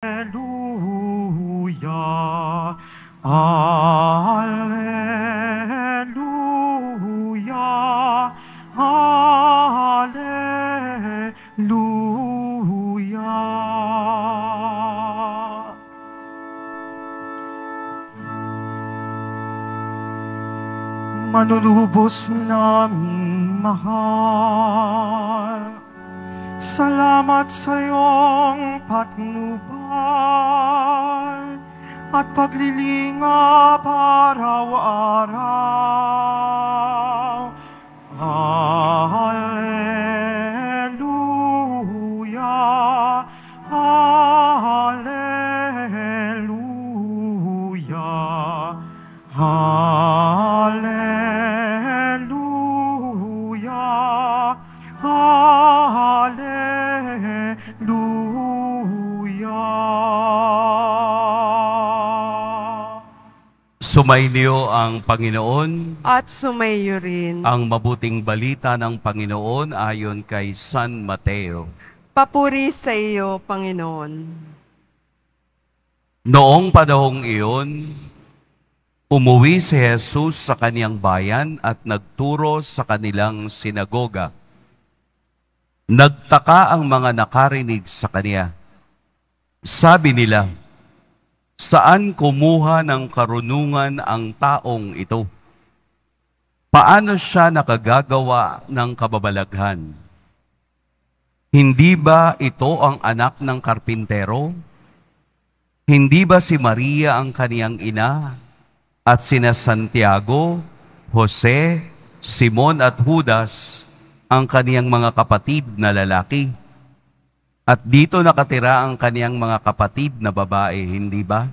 Alleluia, Alleluia, Alleluia. Manulubos naming mahal, salamat sa iyong pat at paglilingap araw-araw. Amen. Sumainyo ang Panginoon at sumaiyo rin ang mabuting balita ng Panginoon ayon kay San Mateo. Papuri sa iyo, Panginoon. Noong panahong iyon, umuwi si Jesus sa kaniyang bayan at nagturo sa kanilang sinagoga. Nagtaka ang mga nakarinig sa kaniya. Sabi nila, Saan kumuha ng karunungan ang taong ito? Paano siya nakagagawa ng kababalaghan? Hindi ba ito ang anak ng karpintero? Hindi ba si Maria ang kaniyang ina? At sina Santiago, Jose, Simon at Judas ang kaniyang mga kapatid na lalaki? At dito nakatira ang kaniyang mga kapatid na babae, hindi ba?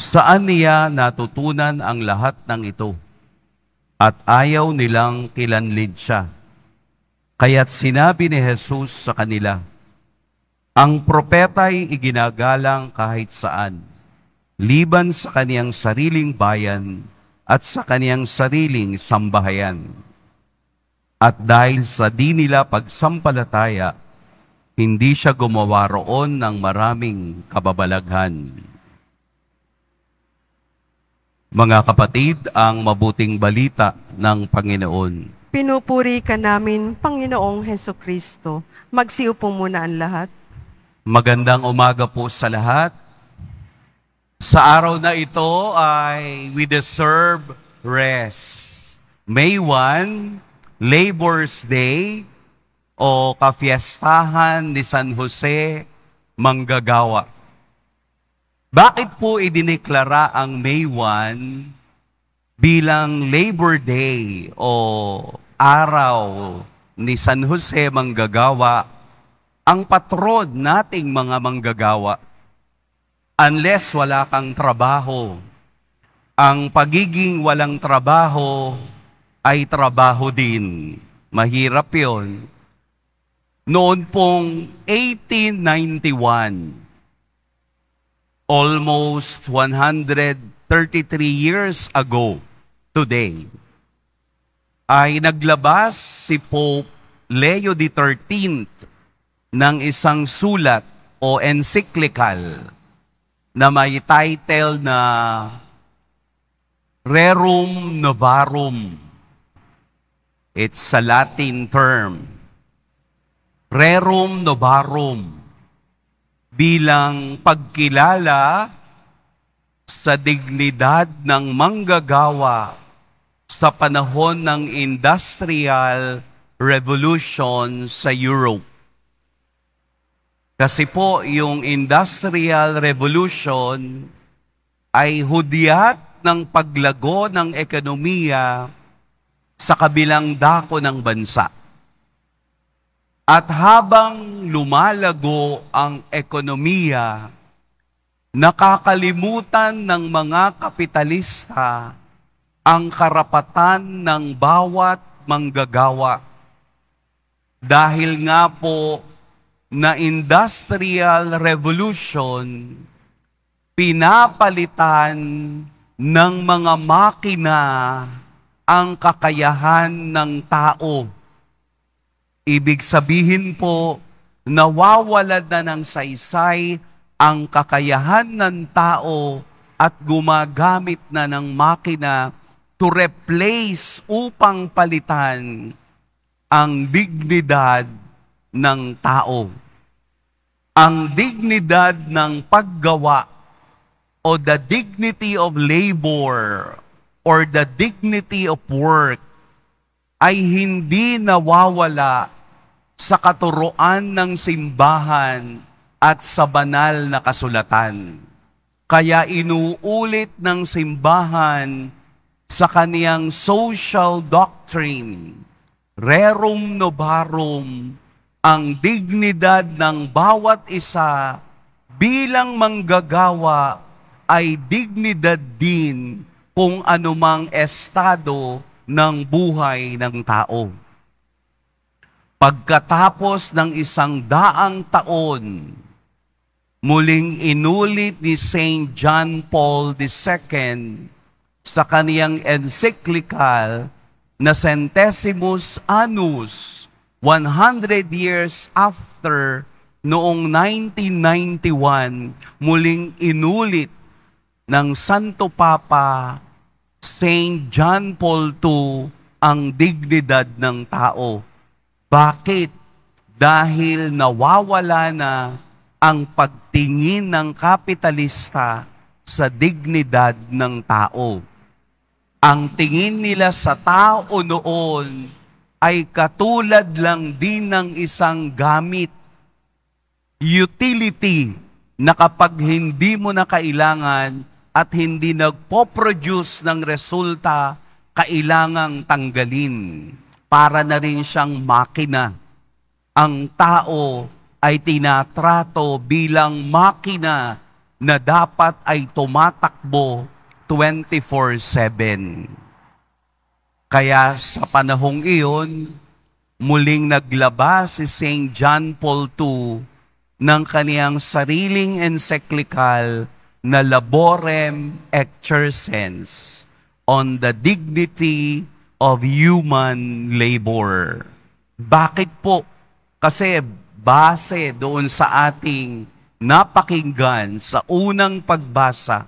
Saan niya natutunan ang lahat ng ito? At ayaw nilang kilanlid siya. Kaya't sinabi ni Jesus sa kanila, Ang propeta'y iginagalang kahit saan, liban sa kaniyang sariling bayan at sa kaniyang sariling sambahayan. At dahil sa di nila pagsampalataya, hindi siya gumawa roon ng maraming kababalaghan. Mga kapatid, ang mabuting balita ng Panginoon. Pinupuri ka namin, Panginoong Heso Kristo. Magsiupo muna ang lahat. Magandang umaga po sa lahat. Sa araw na ito ay we deserve rest. May 1, Labor's Day, o kafiestahan ni San Jose manggagawa. Bakit po idineklara ang May 1 bilang Labor Day o araw ni San Jose manggagawa ang patron nating mga manggagawa. Unless wala kang trabaho, ang pagiging walang trabaho ay trabaho din. Mahirap yon noon pong 1891. Almost 133 years ago today ay naglabas si Pope Leo XIII ng isang sulat o encyclical na may title na Rerum Novarum. It's a Latin term rerum novarum bilang pagkilala sa dignidad ng manggagawa sa panahon ng Industrial Revolution sa Europe. Kasi po yung Industrial Revolution ay hudyat ng paglago ng ekonomiya sa kabilang dako ng bansa. At habang lumalago ang ekonomiya, nakakalimutan ng mga kapitalista ang karapatan ng bawat manggagawa. Dahil nga po na Industrial Revolution pinapalitan ng mga makina ang kakayahan ng tao Ibig sabihin po, nawawala na ng saysay ang kakayahan ng tao at gumagamit na ng makina to replace upang palitan ang dignidad ng tao. Ang dignidad ng paggawa o the dignity of labor or the dignity of work ay hindi nawawala sa katuroan ng simbahan at sa banal na kasulatan. Kaya inuulit ng simbahan sa kaniyang social doctrine, rerum novarum, ang dignidad ng bawat isa bilang manggagawa ay dignidad din kung anumang estado ng buhay ng tao. Pagkatapos ng isang daang taon, muling inulit ni St. John Paul II sa kaniyang encyclical na Centesimus Annus, 100 years after noong 1991, muling inulit ng Santo Papa St. John Paul II ang dignidad ng tao bakit? Dahil nawawala na ang pagtingin ng kapitalista sa dignidad ng tao. Ang tingin nila sa tao noon ay katulad lang din ng isang gamit, utility, na kapag hindi mo na kailangan at hindi nagpo-produce ng resulta, kailangang tanggalin para na rin siyang makina. Ang tao ay tinatrato bilang makina na dapat ay tumatakbo 24-7. Kaya sa panahong iyon, muling naglabas si St. John Paul II ng kaniyang sariling encyclical na Laborem Exercens on the Dignity of human labor. Bakit po? Kasi base doon sa ating napakinggan sa unang pagbasa,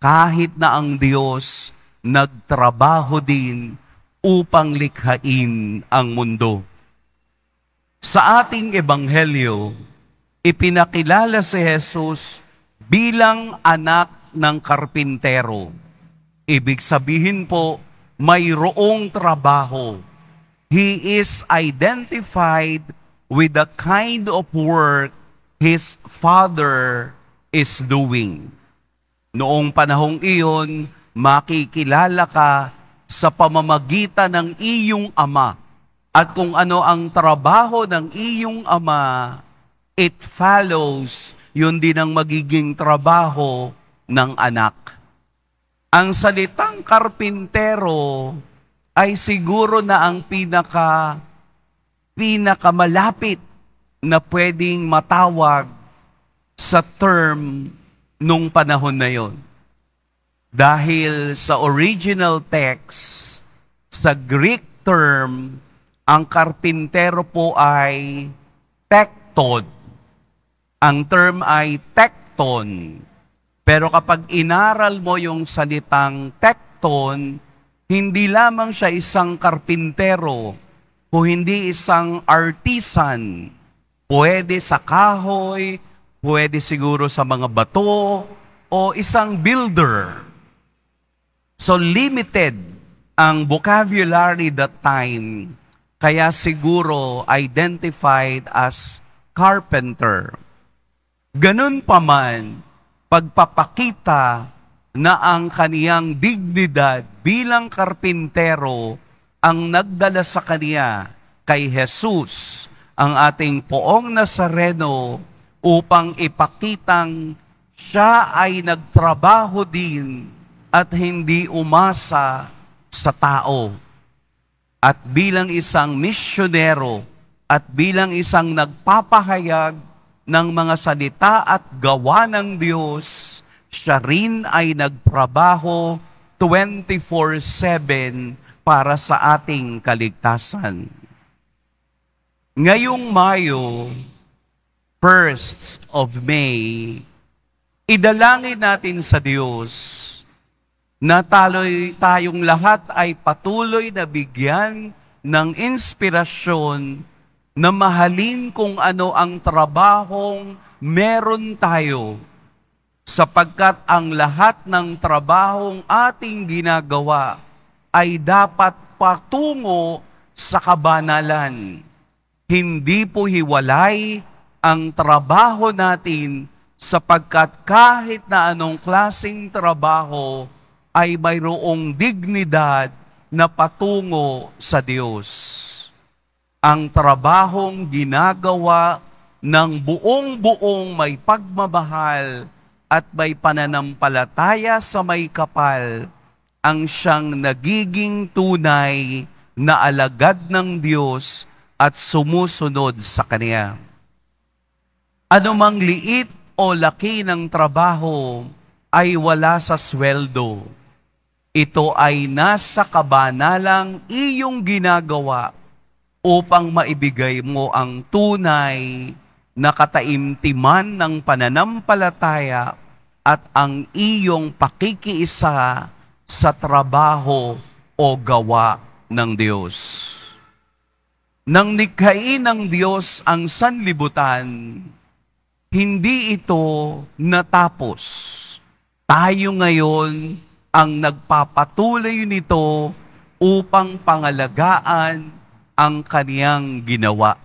kahit na ang Diyos nagtrabaho din upang likhain ang mundo. Sa ating ebanghelyo, ipinakilala si Jesus bilang anak ng karpintero. Ibig sabihin po, mayroong trabaho. He is identified with the kind of work his father is doing. Noong panahong iyon, makikilala ka sa pamamagitan ng iyong ama. At kung ano ang trabaho ng iyong ama, it follows yun din ang magiging trabaho ng anak. Ang salitang karpintero ay siguro na ang pinaka pinakamalapit na pwedeng matawag sa term nung panahon na yon. Dahil sa original text, sa Greek term, ang karpintero po ay tekton. Ang term ay tekton pero kapag inaral mo yung salitang tekton, hindi lamang siya isang karpintero o hindi isang artisan. Pwede sa kahoy, pwede siguro sa mga bato, o isang builder. So limited ang vocabulary that time, kaya siguro identified as carpenter. Ganun pa man, pagpapakita na ang kaniyang dignidad bilang karpintero ang nagdala sa kaniya kay Jesus, ang ating poong Nazareno, upang ipakitang siya ay nagtrabaho din at hindi umasa sa tao. At bilang isang misyonero at bilang isang nagpapahayag ng mga salita at gawa ng Diyos, siya rin ay nagtrabaho 24-7 para sa ating kaligtasan. Ngayong Mayo, 1st of May, idalangin natin sa Diyos na taloy, tayong lahat ay patuloy na bigyan ng inspirasyon na mahalin kung ano ang trabahong meron tayo sapagkat ang lahat ng trabahong ating ginagawa ay dapat patungo sa kabanalan. Hindi po hiwalay ang trabaho natin sapagkat kahit na anong klasing trabaho ay mayroong dignidad na patungo sa Diyos ang trabahong ginagawa ng buong-buong may pagmamahal at may pananampalataya sa may kapal ang siyang nagiging tunay na alagad ng Diyos at sumusunod sa Kanya. Anumang liit o laki ng trabaho ay wala sa sweldo. Ito ay nasa kabanalang iyong ginagawa upang maibigay mo ang tunay na kataimtiman ng pananampalataya at ang iyong pakikiisa sa trabaho o gawa ng Diyos. Nang nikhain ng Diyos ang sanlibutan, hindi ito natapos. Tayo ngayon ang nagpapatuloy nito upang pangalagaan ang kaniyang ginawa.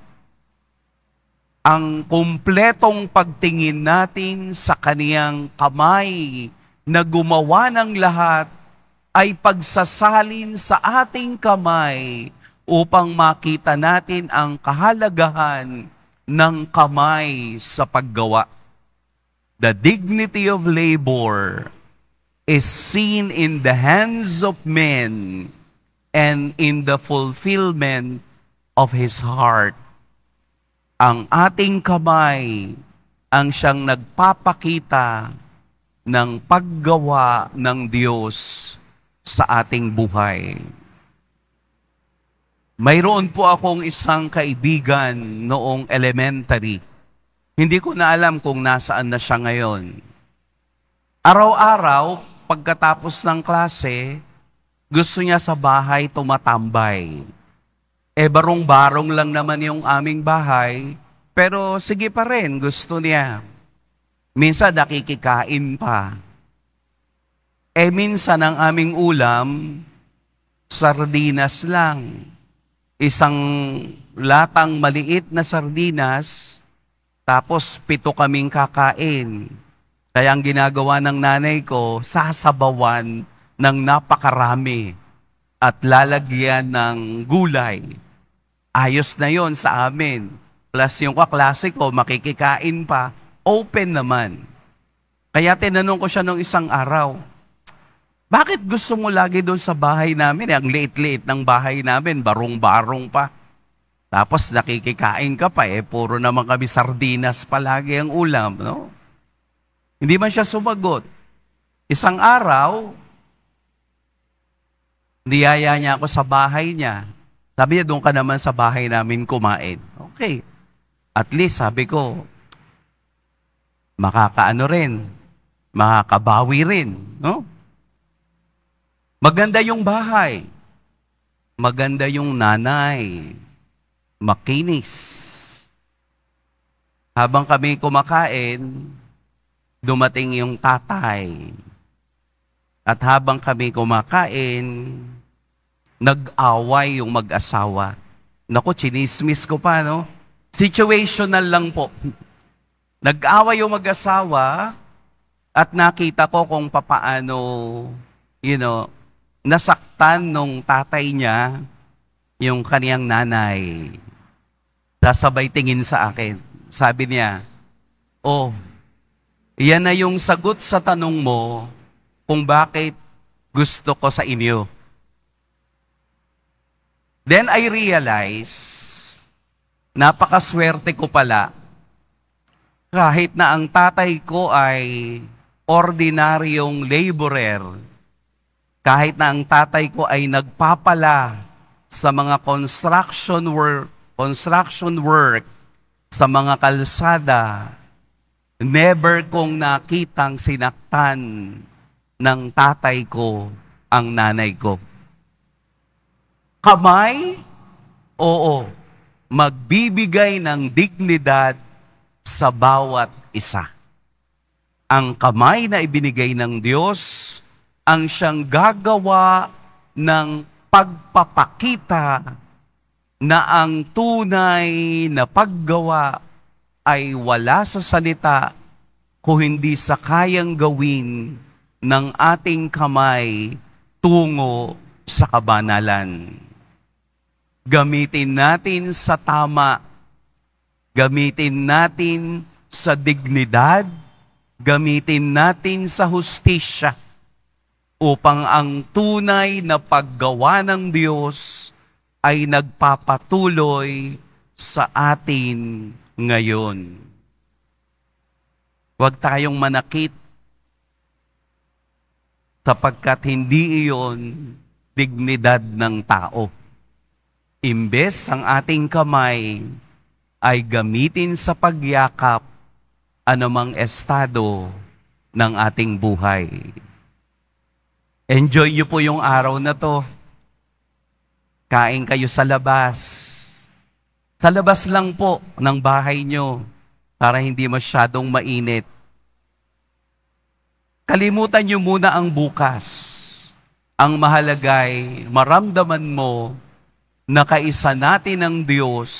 Ang kumpletong pagtingin natin sa kaniyang kamay na gumawa ng lahat ay pagsasalin sa ating kamay upang makita natin ang kahalagahan ng kamay sa paggawa. The dignity of labor is seen in the hands of men and in the fulfillment of His heart. Ang ating kamay ang siyang nagpapakita ng paggawa ng Diyos sa ating buhay. Mayroon po akong isang kaibigan noong elementary. Hindi ko na alam kung nasaan na siya ngayon. Araw-araw, pagkatapos ng klase, gusto niya sa bahay tumatambay. Eh barong-barong lang naman yung aming bahay, pero sige pa rin, gusto niya. Minsan nakikikain pa. Eh minsan ang aming ulam, sardinas lang. Isang latang maliit na sardinas, tapos pito kaming kakain. Kaya ang ginagawa ng nanay ko, sasabawan ng napakarami at lalagyan ng gulay. Ayos na yon sa amin. Plus yung ko, makikikain pa, open naman. Kaya tinanong ko siya nung isang araw, bakit gusto mo lagi doon sa bahay namin? Ang liit-liit ng bahay namin, barong-barong pa. Tapos nakikikain ka pa eh, puro naman kami sardinas palagi ang ulam, no? Hindi man siya sumagot. Isang araw, Niyaya niya ako sa bahay niya. Sabi niya, doon ka naman sa bahay namin kumain. Okay. At least, sabi ko, makakaano rin, makakabawi rin. No? Maganda yung bahay. Maganda yung nanay. Makinis. Habang kami kumakain, dumating yung tatay. At habang kami kumakain, nag-away yung mag-asawa. Naku, chinismis ko pa, no? Situational lang po. Nag-away yung mag-asawa at nakita ko kung papaano, you know, nasaktan nung tatay niya yung kaniyang nanay. Sasabay tingin sa akin. Sabi niya, Oh, yan na yung sagot sa tanong mo kung bakit gusto ko sa inyo. Then I realize, napakaswerte ko pala, kahit na ang tatay ko ay ordinaryong laborer, kahit na ang tatay ko ay nagpapala sa mga construction work, construction work sa mga kalsada, never kong nakitang sinaktan ng tatay ko ang nanay ko. Kamay? Oo. Magbibigay ng dignidad sa bawat isa. Ang kamay na ibinigay ng Diyos ang siyang gagawa ng pagpapakita na ang tunay na paggawa ay wala sa salita kung hindi sa kayang gawin ng ating kamay tungo sa kabanalan. Gamitin natin sa tama, gamitin natin sa dignidad, gamitin natin sa hustisya upang ang tunay na paggawa ng Diyos ay nagpapatuloy sa atin ngayon. Huwag tayong manakit sapagkat hindi iyon dignidad ng tao. Imbes ang ating kamay ay gamitin sa pagyakap anumang estado ng ating buhay. Enjoy niyo po yung araw na to. Kain kayo sa labas. Sa labas lang po ng bahay niyo para hindi masyadong mainit. Kalimutan niyo muna ang bukas. Ang mahalagay, maramdaman mo na kaisa natin ang Diyos,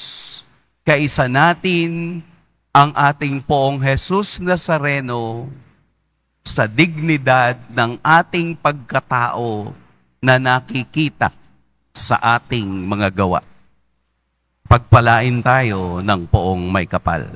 kaisa natin ang ating poong Jesus Nazareno sa dignidad ng ating pagkatao na nakikita sa ating mga gawa. Pagpalain tayo ng poong may kapal.